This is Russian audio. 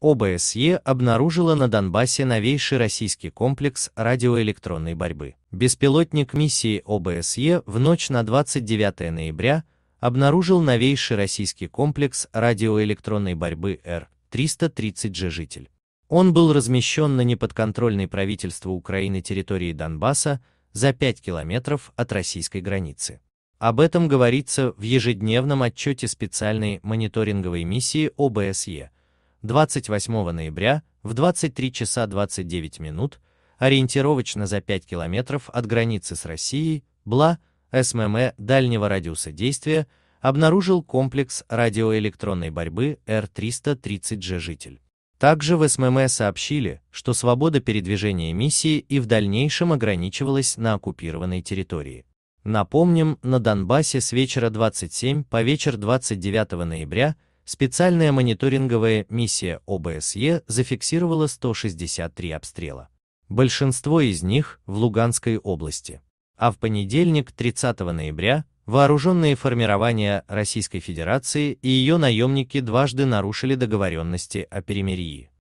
ОБСЕ обнаружила на Донбассе новейший российский комплекс радиоэлектронной борьбы. Беспилотник миссии ОБСЕ в ночь на 29 ноября обнаружил новейший российский комплекс радиоэлектронной борьбы Р-330G «Житель». Он был размещен на неподконтрольной правительству Украины территории Донбасса за 5 километров от российской границы. Об этом говорится в ежедневном отчете специальной мониторинговой миссии ОБСЕ – 28 ноября в 23 часа 29 минут, ориентировочно за 5 километров от границы с Россией, БЛА, СММ дальнего радиуса действия, обнаружил комплекс радиоэлектронной борьбы Р-330G «Житель». Также в СММ сообщили, что свобода передвижения миссии и в дальнейшем ограничивалась на оккупированной территории. Напомним, на Донбассе с вечера 27 по вечер 29 ноября – Специальная мониторинговая миссия ОБСЕ зафиксировала 163 обстрела. Большинство из них в Луганской области. А в понедельник, 30 ноября, вооруженные формирования Российской Федерации и ее наемники дважды нарушили договоренности о перемирии.